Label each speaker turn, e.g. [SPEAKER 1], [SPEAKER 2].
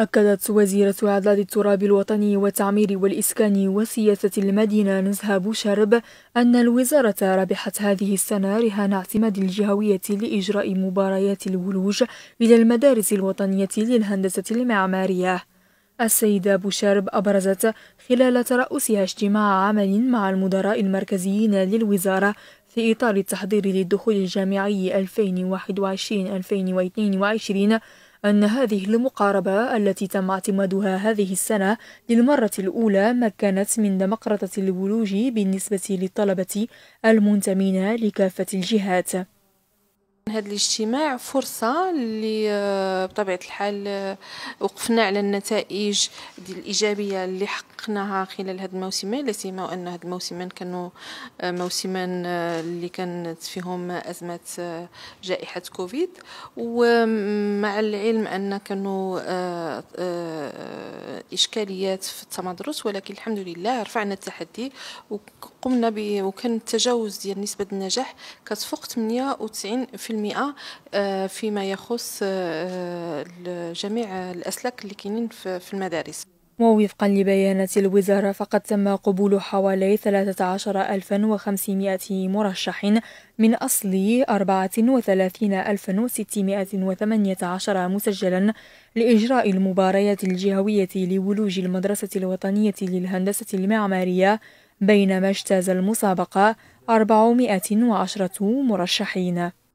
[SPEAKER 1] أكدت وزيرة إعداد التراب الوطني والتعمير والإسكان وسياسة المدينة نزهة بوشرب أن الوزارة ربحت هذه السنة رهان اعتماد الجهوية لإجراء مباريات الولوج إلى المدارس الوطنية للهندسة المعمارية. السيدة بوشرب أبرزت خلال ترأسها اجتماع عمل مع المدراء المركزيين للوزارة في إطار التحضير للدخول الجامعي 2021-2022 أن هذه المقاربة التي تم اعتمادها هذه السنة للمرة الأولى مكنت من دمقرطة البلوج بالنسبة للطلبة المنتمين لكافة الجهات
[SPEAKER 2] هذا الاجتماع فرصة اللي آه، بطبيعة الحال آه، وقفنا على النتائج الإيجابية اللي حققناها خلال هذا الموسمين لسيما أن وأن هذا الموسمين كانوا آه، موسمين اللي كانت فيهم أزمة جائحة كوفيد ومع العلم أن كانوا إشكاليات في التمدرس ولكن الحمد لله رفعنا التحدي وقمنا وكان التجاوز ديال نسبة النجاح كتفوق 98% آه، فيما يخص آه، آه، جميع الأسلاك اللي كاينين في المدارس
[SPEAKER 1] ووفقا لبيانات الوزارة فقد تم قبول حوالي 13500 مرشح من أصل 34618 مسجلا لإجراء المباريات الجهوية لولوج المدرسة الوطنية للهندسة المعمارية بينما اجتاز المسابقة 410 مرشحين